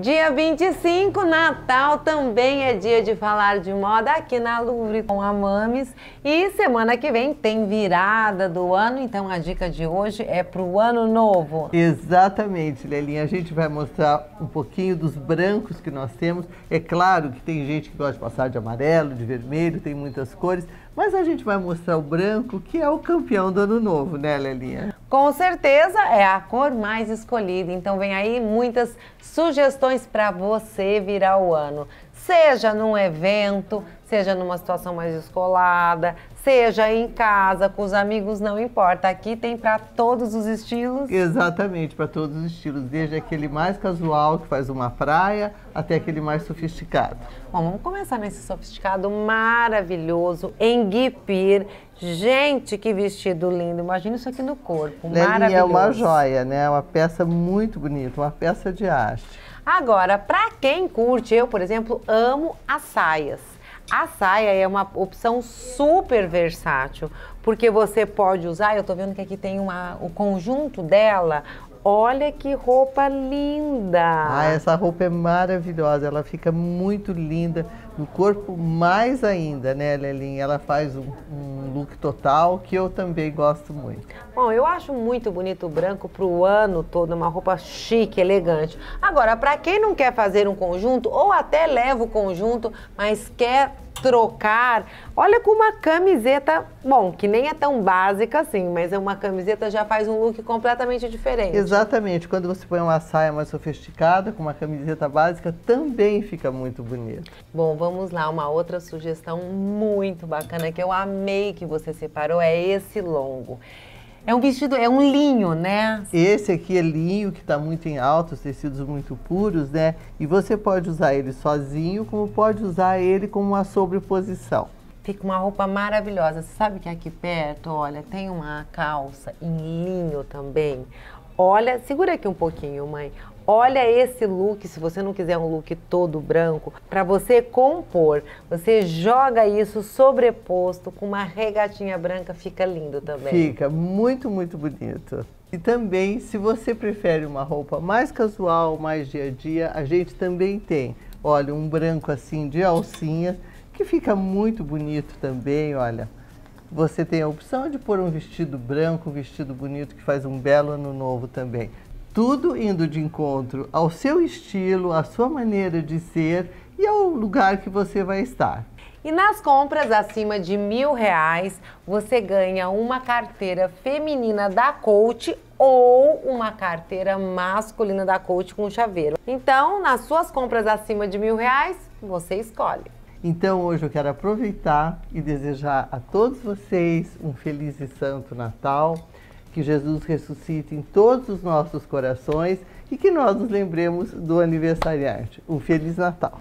Dia 25, Natal também é dia de falar de moda aqui na Louvre com a Mames. E semana que vem tem virada do ano, então a dica de hoje é para o ano novo. Exatamente, Lelinha. A gente vai mostrar um pouquinho dos brancos que nós temos. É claro que tem gente que gosta de passar de amarelo, de vermelho, tem muitas cores, mas a gente vai mostrar o branco que é o campeão do ano novo, né, Lelinha? Com certeza é a cor mais escolhida, então vem aí muitas sugestões para você virar o ano. Seja num evento, seja numa situação mais escolada, seja em casa, com os amigos, não importa. Aqui tem para todos os estilos. Exatamente, para todos os estilos, desde aquele mais casual que faz uma praia até aquele mais sofisticado. Bom, vamos começar nesse sofisticado maravilhoso em guipir. Gente, que vestido lindo! Imagina isso aqui no corpo. Lely, maravilhoso. É uma joia, né? Uma peça muito bonita, uma peça de arte. Agora, para quem curte, eu, por exemplo, amo as saias. A saia é uma opção super versátil, porque você pode usar, eu estou vendo que aqui tem uma, o conjunto dela. Olha que roupa linda! Ah, essa roupa é maravilhosa, ela fica muito linda. No corpo, mais ainda, né, Lelinha? Ela faz um, um look total que eu também gosto muito. Bom, eu acho muito bonito o branco para o ano todo, uma roupa chique, elegante. Agora, para quem não quer fazer um conjunto, ou até leva o conjunto, mas quer trocar. Olha com uma camiseta, bom, que nem é tão básica assim, mas é uma camiseta já faz um look completamente diferente. Exatamente. Quando você põe uma saia mais sofisticada com uma camiseta básica, também fica muito bonito. Bom, vamos lá, uma outra sugestão muito bacana que eu amei que você separou é esse longo. É um vestido, é um linho, né? Esse aqui é linho, que está muito em alta, os tecidos muito puros, né? E você pode usar ele sozinho, como pode usar ele como uma sobreposição. Fica uma roupa maravilhosa. Você sabe que aqui perto, olha, tem uma calça em linho também olha, segura aqui um pouquinho, mãe. Olha esse look, se você não quiser um look todo branco, para você compor, você joga isso sobreposto com uma regatinha branca, fica lindo também. Fica muito, muito bonito. E também, se você prefere uma roupa mais casual, mais dia a dia, a gente também tem. Olha, um branco assim de alcinha, que fica muito bonito também, olha. Você tem a opção de pôr um vestido branco, um vestido bonito que faz um belo ano novo também. Tudo indo de encontro ao seu estilo, à sua maneira de ser e ao lugar que você vai estar. E nas compras acima de mil reais, você ganha uma carteira feminina da Coach ou uma carteira masculina da Coach com chaveiro. Então, nas suas compras acima de mil reais, você escolhe. Então hoje eu quero aproveitar e desejar a todos vocês um feliz e santo Natal, que Jesus ressuscite em todos os nossos corações e que nós nos lembremos do aniversariante. Um feliz Natal!